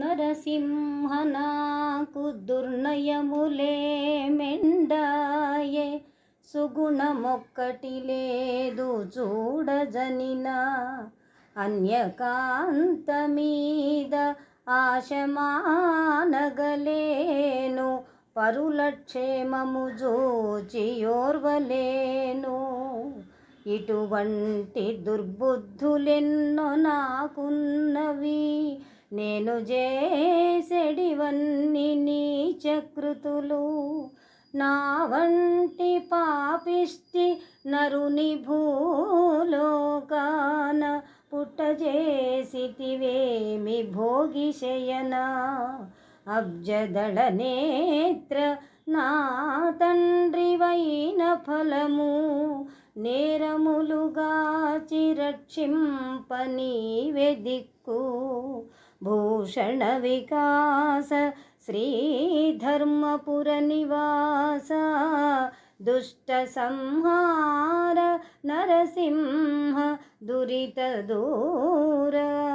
నరసింహనాకు దుర్నయములే మెండాయే సుగుణమొక్కటి లేదు చూడజనినా అన్యకాంత మీద ఆశమానగలేను పరులక్షేమము జోచియోర్వలేను ఇటువంటి దుర్బుద్ధులెన్నో నాకున్నవి నేను చేసెడివన్నీ చకృతులు నా వంటి పాపిష్టి నరుని భూలోకాన పుట్టజేసివేమి భోగిశయన అబ్జదళ నేత్ర నా తండ్రివైన ఫలము నేరములుగా చిరక్షింపనీ వెదిక్కు भूषणविकास श्रीधर्मपुरनिवास दुष्टसंहार नरसिंह दुरितदूरा